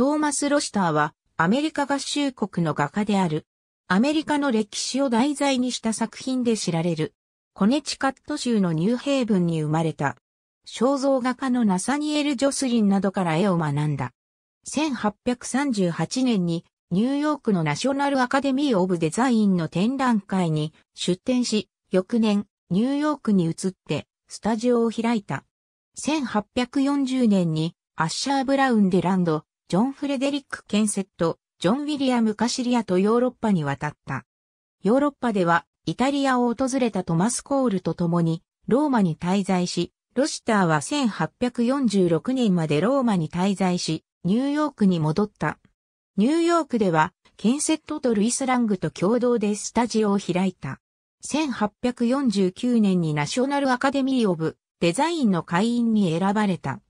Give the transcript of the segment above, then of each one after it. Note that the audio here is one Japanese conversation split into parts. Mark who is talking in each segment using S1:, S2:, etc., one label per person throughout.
S1: トーマス・ロシターはアメリカ合衆国の画家である。アメリカの歴史を題材にした作品で知られる。コネチカット州のニューヘイブンに生まれた。肖像画家のナサニエル・ジョスリンなどから絵を学んだ。1838年にニューヨークのナショナルアカデミー・オブ・デザインの展覧会に出展し、翌年ニューヨークに移ってスタジオを開いた。1840年にアッシャー・ブラウンでランド、ジョン・フレデリック・ケンセット、ジョン・ウィリアム・カシリアとヨーロッパに渡った。ヨーロッパでは、イタリアを訪れたトマス・コールと共に、ローマに滞在し、ロシターは1846年までローマに滞在し、ニューヨークに戻った。ニューヨークでは、ケンセットとルイス・ラングと共同でスタジオを開いた。1849年にナショナルアカデミー・オブ・デザインの会員に選ばれた。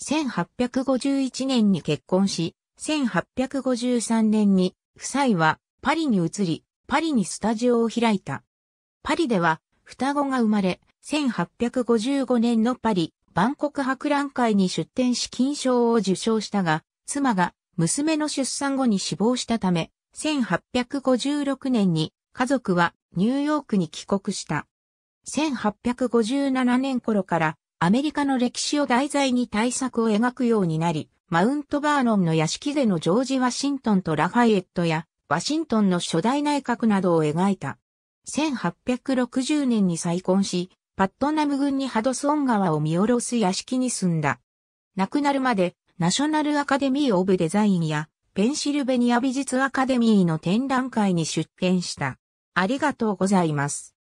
S1: 1851年に結婚し、1853年に夫妻はパリに移り、パリにスタジオを開いた。パリでは双子が生まれ、1855年のパリ、万国博覧会に出展し金賞を受賞したが、妻が娘の出産後に死亡したため、1856年に家族はニューヨークに帰国した。1857年頃からアメリカの歴史を題材に大作を描くようになり、マウントバーノンの屋敷でのジョージ・ワシントンとラファイエットや、ワシントンの初代内閣などを描いた。1860年に再婚し、パットナム郡にハドソン川を見下ろす屋敷に住んだ。亡くなるまで、ナショナルアカデミー・オブ・デザインや、ペンシルベニア美術アカデミーの展覧会に出展した。ありがとうございます。